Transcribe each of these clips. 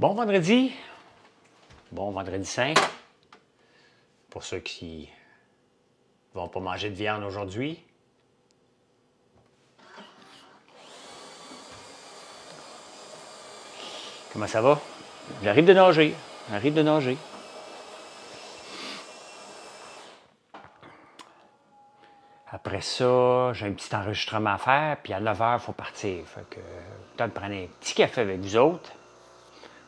Bon vendredi. Bon vendredi saint. Pour ceux qui vont pas manger de viande aujourd'hui. Comment ça va? J'arrive de nager. J'arrive de nager. Après ça, j'ai un petit enregistrement à faire, puis à 9h, il faut partir. Fait que, peut-être prendre un petit café avec vous autres.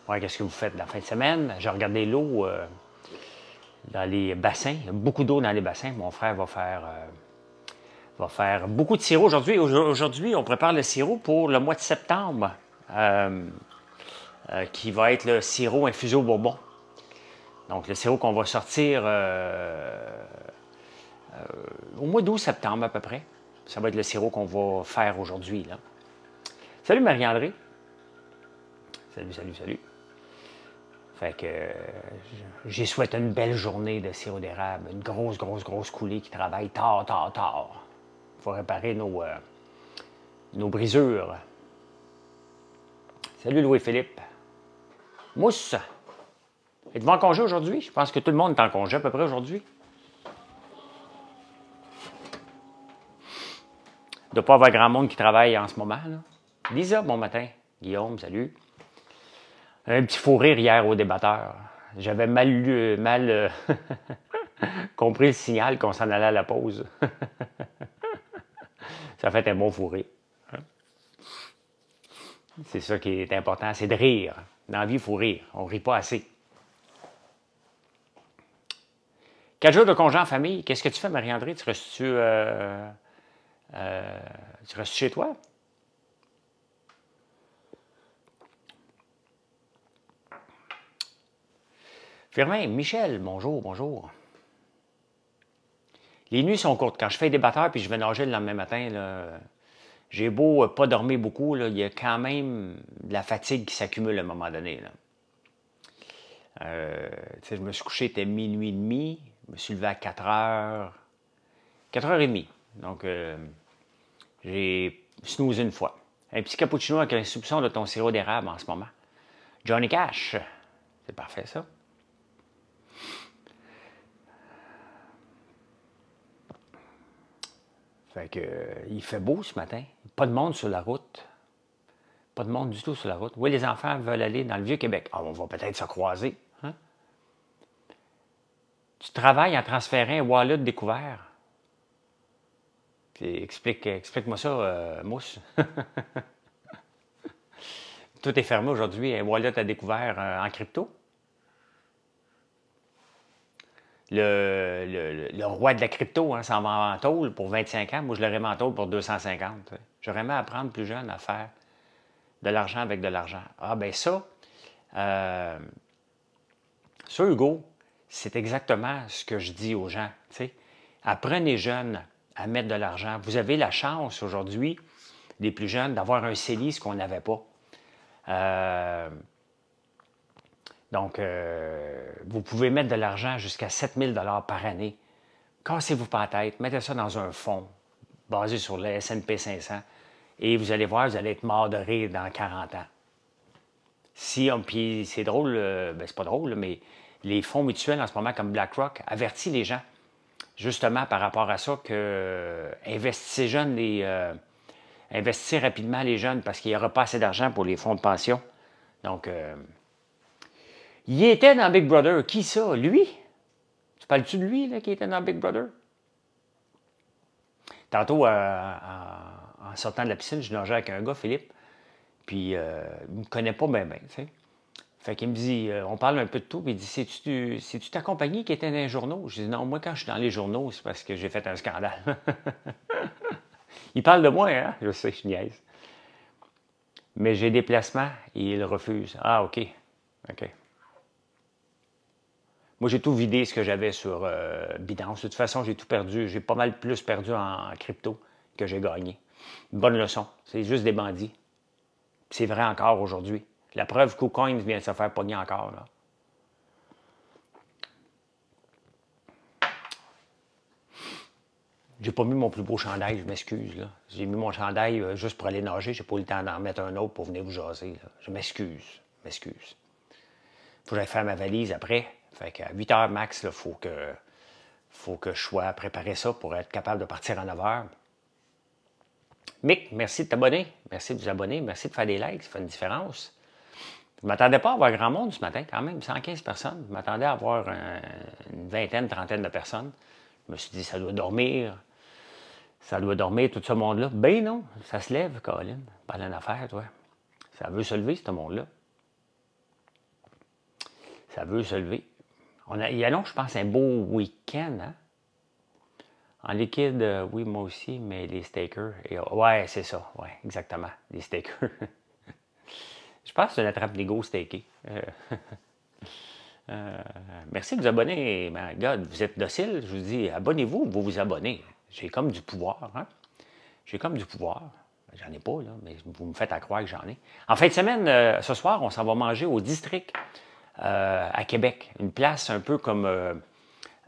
Ouais, qu'est-ce que vous faites la fin de semaine? J'ai regardé l'eau euh, dans les bassins. beaucoup d'eau dans les bassins. Mon frère va faire, euh, va faire beaucoup de sirop aujourd'hui. Aujourd'hui, on prépare le sirop pour le mois de septembre, euh, qui va être le sirop infusé au bourbon. Donc, le sirop qu'on va sortir au mois d'août septembre à peu près. Ça va être le sirop qu'on va faire aujourd'hui. Salut Marie-André. Salut, salut, salut. Fait que souhaite une belle journée de sirop d'érable, une grosse, grosse, grosse coulée qui travaille tard, tard, tard. Il faut réparer nos, euh, nos brisures. Salut Louis-Philippe. Mousse, êtes-vous en congé aujourd'hui? Je pense que tout le monde est en congé à peu près aujourd'hui. Il ne doit pas avoir grand monde qui travaille en ce moment. Là. Lisa, bon matin. Guillaume, salut un petit fou rire hier au débatteur. J'avais mal lu, mal euh, compris le signal qu'on s'en allait à la pause. ça fait un bon fou C'est ça qui est important, c'est de rire. Dans la vie, il faut rire. On ne rit pas assez. Quatre jours de congé en famille, qu'est-ce que tu fais, Marie-André? tu euh, euh, restes chez toi? Firmin, Michel, bonjour, bonjour. Les nuits sont courtes. Quand je fais des batteurs puis je vais nager le lendemain matin, j'ai beau euh, pas dormir beaucoup, là, il y a quand même de la fatigue qui s'accumule à un moment donné. Euh, je me suis couché, c'était minuit et demi. Je me suis levé à 4 heures. 4 h et demie. Donc, euh, j'ai snoozé une fois. Un petit cappuccino avec un soupçon de ton sirop d'érable en ce moment. Johnny Cash. C'est parfait, ça. Fait que, euh, il fait beau ce matin. Pas de monde sur la route. Pas de monde du tout sur la route. Oui, les enfants veulent aller dans le Vieux-Québec. Ah, on va peut-être se croiser. Hein? Tu travailles en transférant un wallet découvert. explique, moi ça, euh, Mousse. tout est fermé aujourd'hui. Un wallet à découvert euh, en crypto. le, roi de la crypto hein, s'en va en tôle pour 25 ans. Moi, je l'aurais en pour 250. J'aurais aimé apprendre plus jeune à faire de l'argent avec de l'argent. Ah, ben ça, euh, ça, Hugo, c'est exactement ce que je dis aux gens. Apprenez jeunes à mettre de l'argent. Vous avez la chance aujourd'hui, les plus jeunes, d'avoir un CELI, ce qu'on n'avait pas. Euh, donc, euh, vous pouvez mettre de l'argent jusqu'à 7000 dollars par année. Cassez-vous pas la tête, mettez ça dans un fonds basé sur le S&P 500 et vous allez voir, vous allez être morts de rire dans 40 ans. Si on, puis c'est drôle, euh, ben, c'est pas drôle, mais les fonds mutuels en ce moment comme BlackRock avertissent les gens justement par rapport à ça que euh, investissez jeunes rapidement les jeunes parce qu'il n'y aura pas assez d'argent pour les fonds de pension. Donc il était dans Big Brother. Qui ça? Lui? Tu parles-tu de lui là, qui était dans Big Brother? Tantôt, euh, en, sortant de la piscine, je nageais avec un gars, Philippe. Puis, euh, il ne me connaît pas bien, bien, tu sais. Fait qu'il me dit, euh, on parle un peu de tout, puis il dit C'est-tu ta compagnie qui était dans les journaux Je dis Non, moi, quand je suis dans les journaux, c'est parce que j'ai fait un scandale. il parle de moi, hein Je sais, je niaise. Mais j'ai des placements et il refuse. Ah, OK. OK. Moi, j'ai tout vidé ce que j'avais sur euh, Bidance. De toute façon, j'ai tout perdu. J'ai pas mal plus perdu en crypto que j'ai gagné. Bonne leçon. C'est juste des bandits. C'est vrai encore aujourd'hui. La preuve, KuCoin vient de se faire pogner encore. Là. J'ai pas mis mon plus beau chandail, je m'excuse. Là. J'ai mis mon chandail euh, juste pour aller nager. J'ai pas eu le temps d'en mettre un autre pour venir vous jaser. Je m'excuse. M'excuse. Faut que faire ma valise après. Fait qu'à 8 h max, il faut que, faut que je sois préparé ça pour être capable de partir à 9 h Mick, merci de t'abonner. Merci de vous abonner. Merci de faire des likes. Ça fait une différence. Je ne m'attendais pas à avoir grand monde ce matin, quand même, 115 personnes. Je m'attendais à avoir une vingtaine, trentaine de personnes. Je me suis dit, ça doit dormir. Ça doit dormir, tout ce monde-là. Ben non, ça se lève, Colin. Pas la affaire, toi. Ça veut se lever, ce monde-là. Ça veut se lever. Il y a, y je pense, un beau week-end. Hein? En liquide, euh, oui, moi aussi, mais les stakers. ouais, c'est ça. Ouais, exactement. Les stakers. je pense que c'est une attrape euh, euh, merci de vous abonner, my ben, God. Vous êtes docile. Je vous dis, abonnez-vous, vous vous abonnez. J'ai comme du pouvoir. Hein? J'ai comme du pouvoir. J'en ai pas, là, mais vous me faites à croire que j'en ai. En fin de semaine, ce soir, on s'en va manger au district. Euh, à Québec. Une place un peu comme euh,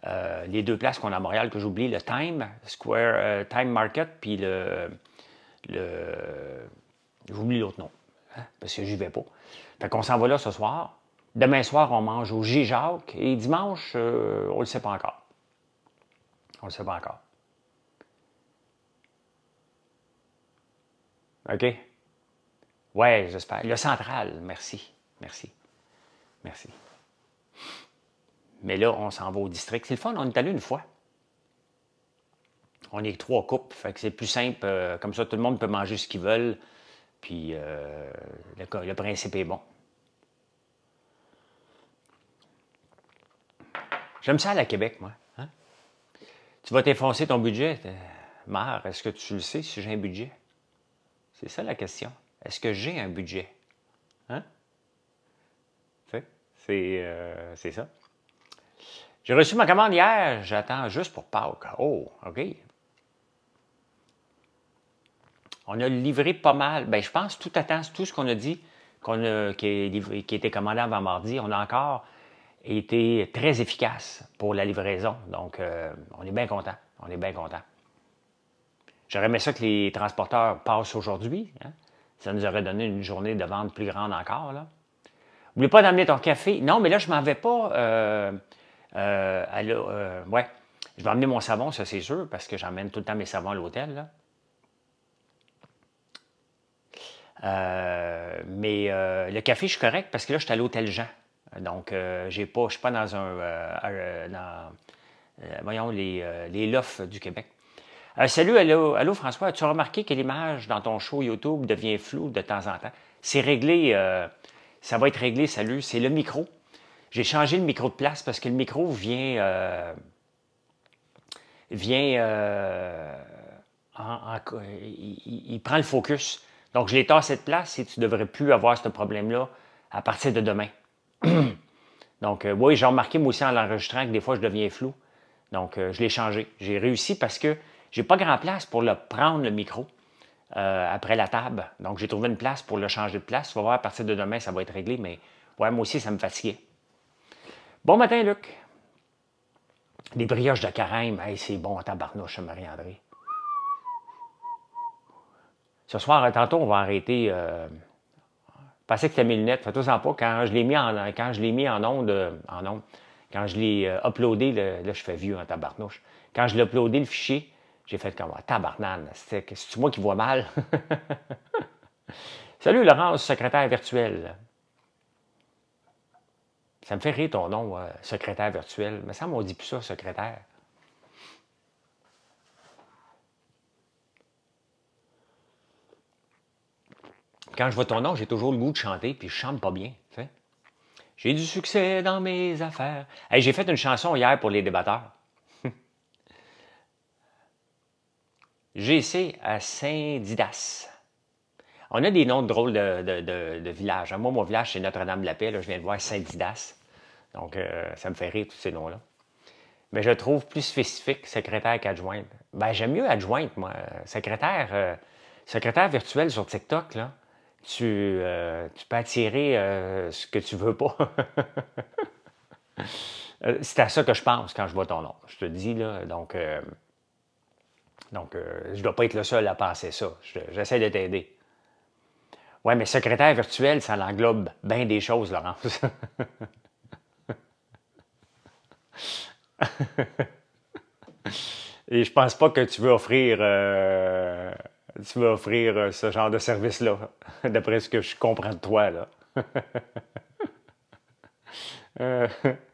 euh, les deux places qu'on a à Montréal que j'oublie, le Time, Square, Time Market, puis le. j'oublie l'autre nom, hein, parce que j'y vais pas. Fait qu'on s'en va là ce soir. Demain soir, on mange au J-Jacques et dimanche, on le sait pas encore. On le sait pas encore. OK? Ouais, j'espère. Le central, merci. Merci. Merci. Mais là, on s'en va au district. C'est le fun, on est allé une fois. On est trois couples, fait que c'est plus simple. Euh, comme ça, tout le monde peut manger ce qu'ils veulent. Puis euh, le, principe est bon. J'aime ça à la Québec, moi. Hein? Tu vas t'effoncer ton budget. Euh, Mère, est-ce que tu le sais si j'ai un budget? C'est ça la question. Est-ce que j'ai un budget? Hein? Euh, c'est, ça. J'ai reçu ma commande hier, j'attends juste pour Pâques. Oh, OK. On a livré pas mal. Ben, je pense tout tout ce qu'on a dit, qu'on a, qui, était commandé avant mardi, on a encore été très efficace pour la livraison. Donc, euh, on est bien content. On est bien content. J'aurais aimé ça que les transporteurs passent aujourd'hui. Hein. Ça nous aurait donné une journée de vente plus grande encore. Là. N'oublie pas d'amener ton café. Non, mais là, je m'en vais pas. Euh, euh, euh, ouais. Je vais emmener mon savon, ça c'est sûr, parce que j'emmène tout le temps mes savons à l'hôtel. mais le café, je suis correct parce que là, je suis à l'hôtel Jean. Donc, j'ai pas, je ne suis pas dans un. Dans, voyons, les, les du Québec. salut, allô, allô François. As-tu remarqué que l'image dans ton show YouTube devient floue de temps en temps? C'est réglé. Ça va être réglé, salut. C'est le micro. J'ai changé le micro de place parce que le micro vient. Euh, vient. Euh, il, prend le focus. Donc, je l'ai à cette place et tu ne devrais plus avoir ce problème-là à partir de demain. Donc, euh, oui, j'ai remarqué moi aussi en l'enregistrant que des fois, je deviens flou. Donc, je l'ai changé. J'ai réussi parce que j'ai pas grand place pour le prendre, le micro. Euh, après la table. Donc, j'ai trouvé une place pour le changer de place. On va voir, à partir de demain, ça va être réglé, mais ouais, moi aussi, ça me fatiguait. Bon matin, Luc. Des brioches de carême. c'est bon, tabarnouche, Marie-André. Ce soir, euh, tantôt, on va arrêter. Euh... Je que tu mes lunettes. fais tout en pas. Quand je l'ai mis en, quand je l'ai mis en onde, euh, en quand je l'ai uploadé, là, là, je fais vieux en tabarnouche. Quand je l'ai uploadé, le fichier, j'ai fait comme, un ah, tabarnane, c'est que moi qui vois mal. Salut Laurence, secrétaire virtuel. Ça me fait rire ton nom, euh, secrétaire virtuel. Mais ça, on dit plus ça, secrétaire. Quand je vois ton nom, j'ai toujours le goût de chanter, puis je chante pas bien. J'ai du succès dans mes affaires. Hey, j'ai fait une chanson hier pour les débatteurs. GC à Saint-Didas. On a des noms drôles de, de, de, villages. Moi, mon village, c'est Notre-Dame-la-Paix. Je viens de voir Saint-Didas. Donc, euh, ça me fait rire, tous ces noms-là. Mais je trouve plus spécifique secrétaire qu'adjointe. Ben, j'aime mieux adjointe, moi. Secrétaire, euh, secrétaire virtuel sur TikTok, là, tu, euh, tu peux attirer ce que tu veux pas. c'est à ça que je pense quand je vois ton nom. Je te dis, là. Donc, donc, euh, je ne dois pas être le seul à penser ça. J'essaie de t'aider. Oui, mais secrétaire virtuel, ça l'englobe bien des choses, Laurence. Et je pense pas que tu veux offrir, euh, tu veux offrir euh, ce genre de service-là, d'après ce que je comprends de toi. Là.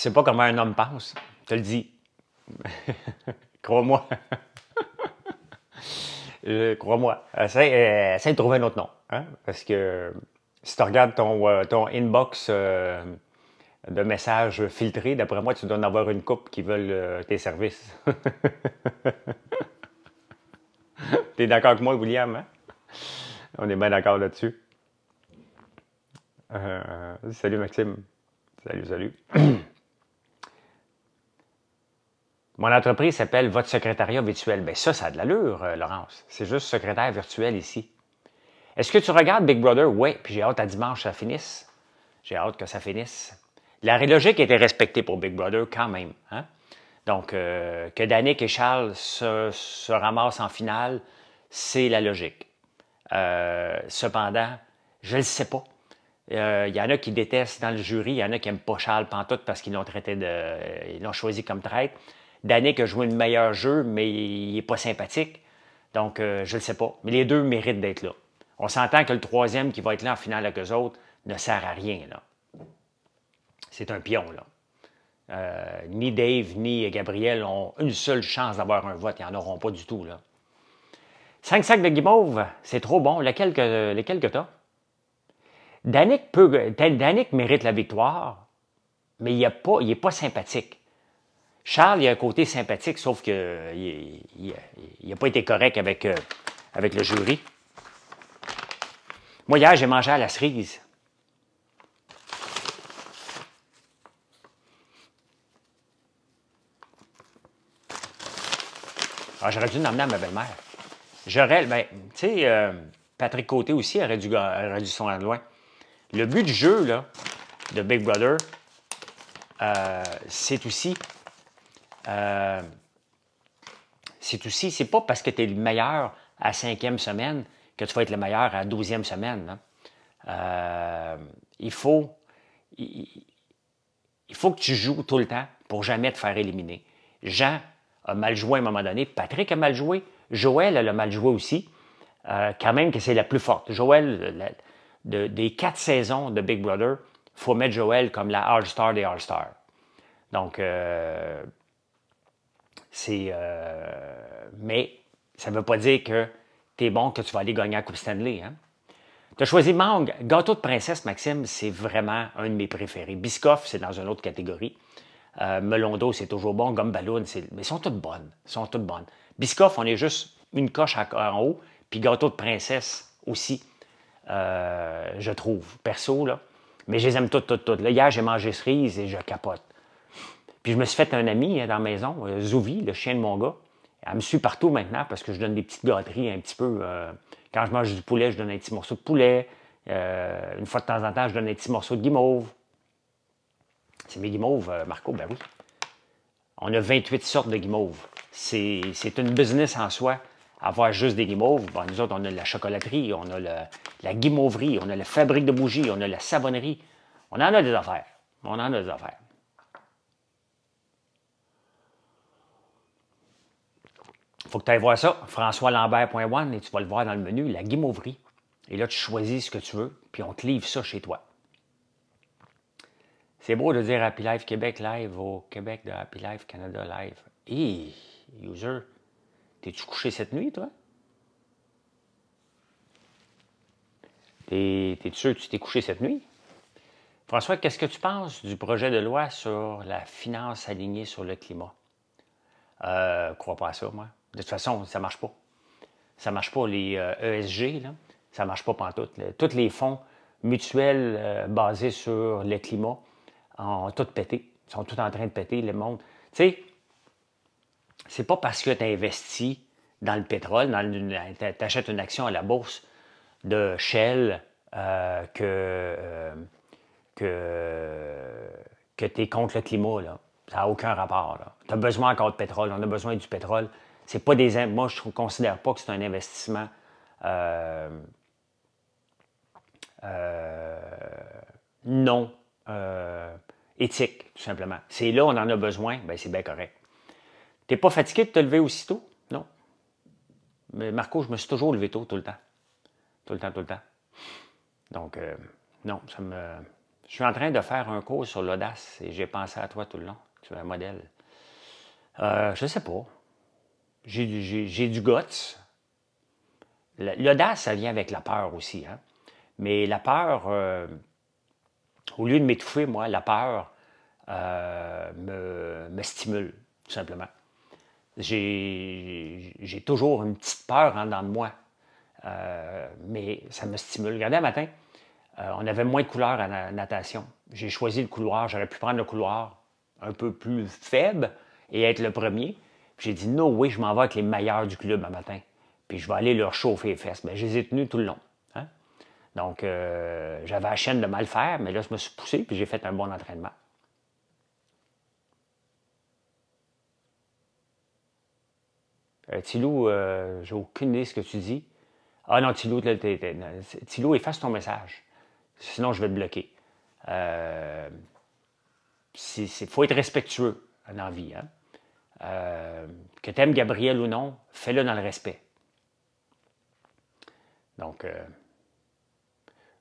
C'est sais pas comment un homme pense. Je te le dis. Crois-moi. Euh, crois-moi. Essaye, euh, de trouver un autre nom. Hein, parce que euh, si tu regardes ton, ton inbox de messages filtrés, d'après moi, tu dois en avoir une coupe qui veulent tes services. Tu es d'accord avec moi, William? Hein? On est bien d'accord là-dessus. salut Maxime. Salut, salut. Mon entreprise s'appelle votre secrétariat virtuel. Bien, ça, ça a de l'allure, euh, Laurence. C'est juste secrétaire virtuel ici. Est-ce que tu regardes Big Brother? Oui, puis j'ai hâte à dimanche ça finisse. J'ai hâte que ça finisse. La logique était respectée pour Big Brother quand même. Hein? Donc, euh, que Danick et Charles se, ramassent en finale, c'est la logique. Euh, cependant, je ne le sais pas. Il y en a qui détestent dans le jury, il y en a qui n'aiment pas Charles Pantoute parce qu'ils l'ont traité de. ils l'ont choisi comme traître. Danick a joué le meilleur jeu, mais il n'est pas sympathique. Donc, euh, je ne le sais pas. Mais les deux méritent d'être là. On s'entend que le troisième qui va être là en finale avec eux autres ne sert à rien. C'est un pion. là. Euh, ni Dave ni Gabriel ont une seule chance d'avoir un vote. Ils n'en auront pas du tout. Là. Cinq sacs de guimauve, c'est trop bon. Lequel que, lesquels quelques t'as? Danick, mérite la victoire, mais il n'est pas, il pas sympathique. Charles, il a un côté sympathique, sauf qu'il n'a il, a pas été correct avec, euh, avec le jury. Moi, hier, j'ai mangé à la cerise. Ah, j'aurais dû l'emmener à ma belle-mère. J'aurais, ben, tu sais, euh, Patrick Côté aussi aurait dû, aurait dû s'en loin. Le but du jeu, là, de Big Brother, euh, c'est aussi euh, c'est aussi, c'est pas parce que tu es le meilleur à cinquième semaine que tu vas être le meilleur à douzième semaine. Hein. Euh, il faut. Il, faut que tu joues tout le temps pour jamais te faire éliminer. Jean a mal joué à un moment donné, Patrick a mal joué, Joël a mal joué aussi, euh, quand même que c'est la plus forte. Joël, des quatre saisons de Big Brother, il faut mettre Joël comme la All-Star des All-Stars. Donc, c'est, euh, mais ça ne veut pas dire que tu es bon, que tu vas aller gagner la Coupe Stanley. Hein. Tu as choisi mangue. Gâteau de princesse, Maxime, c'est vraiment un de mes préférés. Biscoff, c'est dans une autre catégorie. Euh, melon c'est toujours bon. Gomme c'est... Mais ils sont toutes bonnes. sont toutes bonnes. Biscoff, on est juste une coche en haut. Puis gâteau de princesse aussi, euh, je trouve. Perso, là. Mais je les aime toutes, toutes, toutes. hier, j'ai mangé cerise et je capote. Puis je me suis fait un ami euh, dans la maison, euh, Zouvi, le chien de mon gars. Elle me suit partout maintenant parce que je donne des petites gâteries un petit peu. Euh, quand je mange du poulet, je donne un petit morceau de poulet. une fois de temps en temps, je donne un petit morceau de guimauve. C'est mes guimauves, Marco, ben oui. On a 28 sortes de guimauves. C'est une business en soi. Avoir juste des guimauves, nous autres, on a de la chocolaterie, on a le, la guimauverie, on a la fabrique de bougies, on a la savonnerie. On en a des affaires. On en a des affaires. faut que tu ailles voir ça, françoislambert.one, et tu vas le voir dans le menu, la guimauverie. Et là, tu choisis ce que tu veux, puis on te livre ça chez toi. C'est beau de dire Happy Life Québec live au Québec de Happy Life Canada live. Hé, user, t'es-tu couché cette nuit, toi? T'es-tu sûr que tu t'es couché cette nuit? François, qu'est-ce que tu penses du projet de loi sur la finance alignée sur le climat? Euh, crois pas à ça, moi. De toute façon, ça ne marche pas. Ça ne marche pas. Les ESG, euh, e ça ne marche pas pour toutes. tous les fonds mutuels euh, basés sur le climat ont tout pété. Ils sont tous en train de péter, le monde. Tu sais, c'est pas parce que tu investis dans le pétrole, tu achètes une action à la bourse de Shell euh, que, que, que tu es contre le climat. Là. Ça n'a aucun rapport. Tu as besoin encore de pétrole, on a besoin du pétrole. C'est pas des. Moi, je ne considère pas que c'est un investissement. Euh, euh, non euh, éthique, tout simplement. C'est là, on en a besoin, ben c'est bien correct. T'es pas fatigué de te lever aussitôt? Non. Mais Marco, je me suis toujours levé tôt, tout le temps. Tout le temps, tout le temps. Donc, non, ça me. Je suis en train de faire un cours sur l'audace et j'ai pensé à toi tout le long. Tu es un modèle. je sais pas j'ai du guts. L'audace, ça vient avec la peur aussi. Hein. Mais la peur, euh, au lieu de m'étouffer, moi, la peur euh, me, me, stimule, tout simplement. J'ai toujours une petite peur en dedans de moi, euh, mais ça me stimule. Regardez, un matin, on avait moins de couleurs à la natation. J'ai choisi le couloir, j'aurais pu prendre le couloir un peu plus faible et être le premier j'ai dit, non, oui, je m'en vais avec les meilleurs du club un matin. Puis je vais aller leur chauffer les fesses. mais ben, je les ai tenus tout le long. Hein. Donc, euh, j'avais la chaîne de mal faire, mais là, je me suis poussé, puis j'ai fait un bon entraînement. Euh, euh j'ai aucune idée de ce que tu dis. Ah non, Tilo, efface ton message. Sinon, je vais te bloquer. Il euh, faut être respectueux en envie. Hein? Euh, que tu aimes Gabriel ou non, fais-le dans le respect. Donc, euh,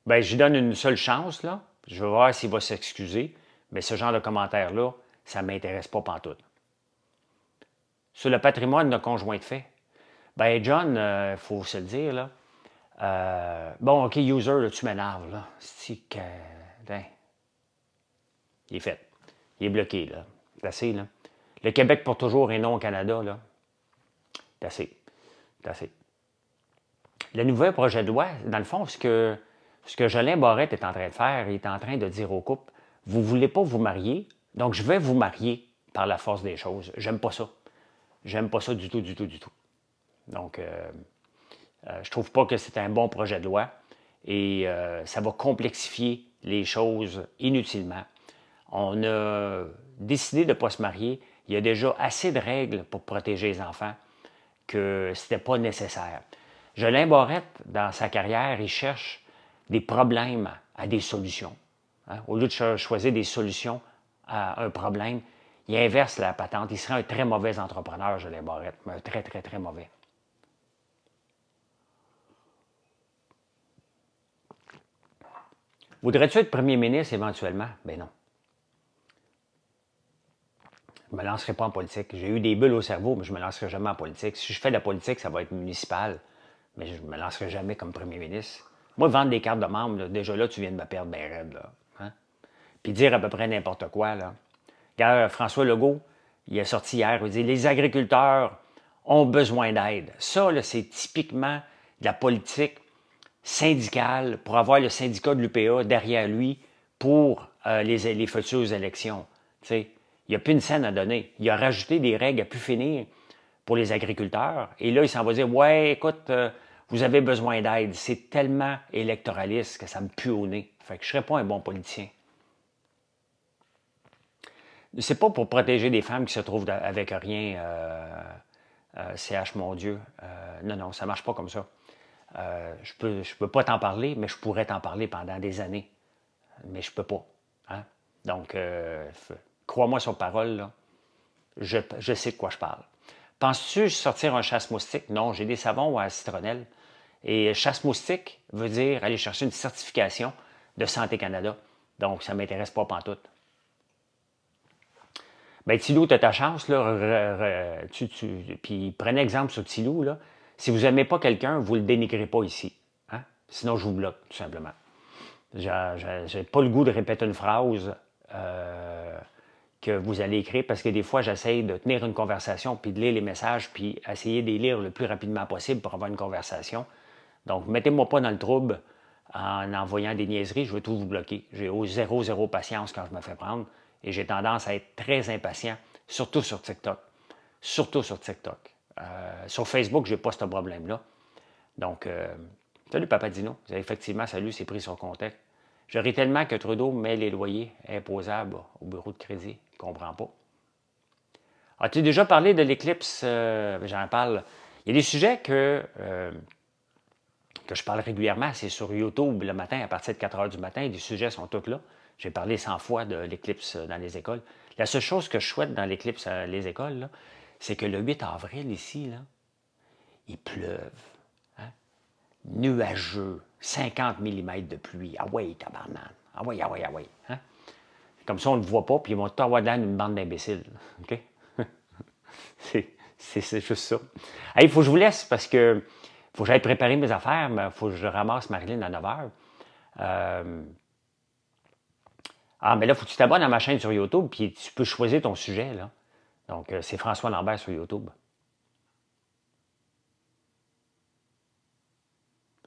ben, lui donne une seule chance, là. Je vais voir s'il va s'excuser, mais ce genre de commentaire-là, ça ne m'intéresse pas pantoute. Sur le patrimoine de conjoint de fait, ben John, il euh, faut se le dire, là. Euh, bon, OK, user, là, tu m'énerves, là. C'est que... Ben, il est fait. Il est bloqué, là. C'est assez, là. Le Québec pour toujours et non au Canada, là. C'est assez. C'est assez. Le nouvel projet de loi, dans le fond, ce que, ce que Jolin Barrette est en train de faire, il est en train de dire aux couples Vous ne voulez pas vous marier, donc je vais vous marier par la force des choses. J'aime pas ça. J'aime pas ça du tout, du tout, du tout. Donc, euh, euh, je trouve pas que c'est un bon projet de loi et euh, ça va complexifier les choses inutilement. On a décidé de ne pas se marier il y a déjà assez de règles pour protéger les enfants que ce n'était pas nécessaire. Jolin Borret, dans sa carrière, il cherche des problèmes à des solutions. Hein? Au lieu de choisir des solutions à un problème, il inverse la patente. Il serait un très mauvais entrepreneur, Jolin Borette, mais un très, très, très mauvais. Voudrais-tu être premier ministre éventuellement? Ben non. Je ne me lancerai pas en politique. J'ai eu des bulles au cerveau, mais je ne me lancerai jamais en politique. Si je fais de la politique, ça va être municipal, mais je ne me lancerai jamais comme premier ministre. Moi, vendre des cartes de membres, déjà là, tu viens de me perdre bien raide. Hein. Puis dire à peu près n'importe quoi. Là. Regarde, euh, François Legault, il est sorti hier, il dit Les agriculteurs ont besoin d'aide. Ça, c'est typiquement de la politique syndicale pour avoir le syndicat de l'UPA derrière lui pour euh, les, futures élections. sais il n'y a plus une scène à donner. Il a rajouté des règles à plus finir pour les agriculteurs. Et là, il s'en va dire Ouais, écoute, euh, vous avez besoin d'aide. C'est tellement électoraliste que ça me pue au nez. Fait que je ne serais pas un bon politicien. C'est pas pour protéger des femmes qui se trouvent avec rien, euh, CH, euh, mon Dieu. Euh, non, non, ça ne marche pas comme ça. je ne peux, je peux pas t'en parler, mais je pourrais t'en parler pendant des années. Mais je ne peux pas. Hein? Donc, crois-moi sur parole, je, sais de quoi je parle. Penses-tu sortir un chasse-moustique? Non, j'ai des savons à citronnelle. Et chasse-moustique veut dire aller chercher une certification de Santé Canada. Donc, ça ne m'intéresse pas pantoute. Ben, Tilou, tu as ta chance. Là, puis prenez exemple sur Tilou. Là. Si vous n'aimez pas quelqu'un, vous ne le dénigrez pas ici. Hein? Sinon, je vous bloque, tout simplement. Je n'ai pas le goût de répéter une phrase. Euh, que vous allez écrire parce que des fois, j'essaye de tenir une conversation, puis de lire les messages, puis essayer de les lire le plus rapidement possible pour avoir une conversation. Donc, mettez-moi pas dans le trouble en envoyant des niaiseries, je vais tout vous bloquer. J'ai au zéro, zéro patience quand je me fais prendre et j'ai tendance à être très impatient, surtout sur TikTok. Surtout sur TikTok. Euh, sur Facebook, je n'ai pas ce problème-là. Donc, euh, salut Papa Dino. Effectivement, salut, c'est pris sur contexte. J'aurais tellement que Trudeau met les loyers imposables au bureau de crédit comprends pas. As-tu déjà parlé de l'éclipse? Euh, J'en parle. Il y a des sujets que, euh, que je parle régulièrement. C'est sur YouTube le matin, à partir de 4 heures du matin. Les sujets sont tous là. J'ai parlé 100 fois de l'éclipse dans les écoles. La seule chose que je souhaite dans l'éclipse euh, les écoles, c'est que le 8 avril, ici, là, il pleuve. Hein? Nuageux, 50 mm de pluie. Ah ouais, tabarnan. Ah ouais, ah ouais, ah ouais. Hein? Comme ça, on ne le voit pas, puis ils vont tout avoir dans une bande d'imbéciles. OK? c'est juste ça. Il faut que je vous laisse parce que faut que j'aille préparer mes affaires, mais faut que je ramasse Marilyn à 9 h. Euh, ah, mais là, il faut que tu t'abonnes à ma chaîne sur YouTube, puis tu peux choisir ton sujet. là. Donc, euh, c'est François Lambert sur YouTube.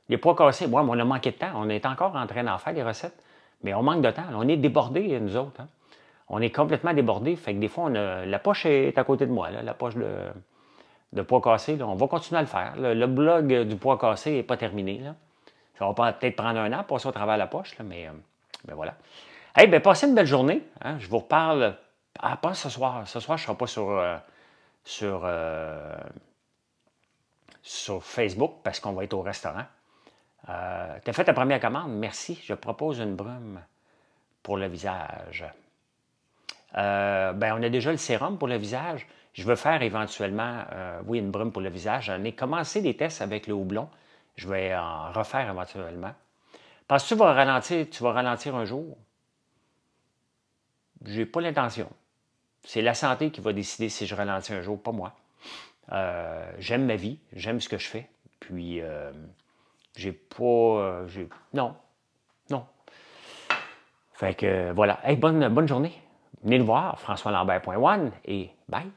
Les pas pas moi mais on a manqué de temps. On est encore en train d'en faire des recettes. Mais on manque de temps. On est débordés, nous autres. Hein. On est complètement débordés. Fait que des fois, la poche est à côté de moi, la poche de, de poids cassé. On va continuer à le faire. Le, blog du poids cassé n'est pas terminé. Ça va peut-être prendre un an, passer au travers de la poche, mais, euh, ben voilà. Hey, ben passez une belle journée. Hein. Je vous reparle. Ah, pas ce soir. Ce soir, je ne serai pas sur, euh, sur, euh, sur Facebook parce qu'on va être au restaurant. Euh, tu as fait ta première commande, merci, je propose une brume pour le visage. Euh, ben, on a déjà le sérum pour le visage. Je veux faire éventuellement, euh, oui, une brume pour le visage. J'en ai commencé des tests avec le houblon. Je vais en refaire éventuellement. Penses-tu que tu vas ralentir, tu vas ralentir un jour? J'ai pas l'intention. C'est la santé qui va décider si je ralentis un jour, pas moi. Euh, j'aime ma vie, j'aime ce que je fais. Puis, j'ai pas. Euh, non. Non. Fait que voilà. Hey, bonne, bonne journée. Venez le voir, one et bye.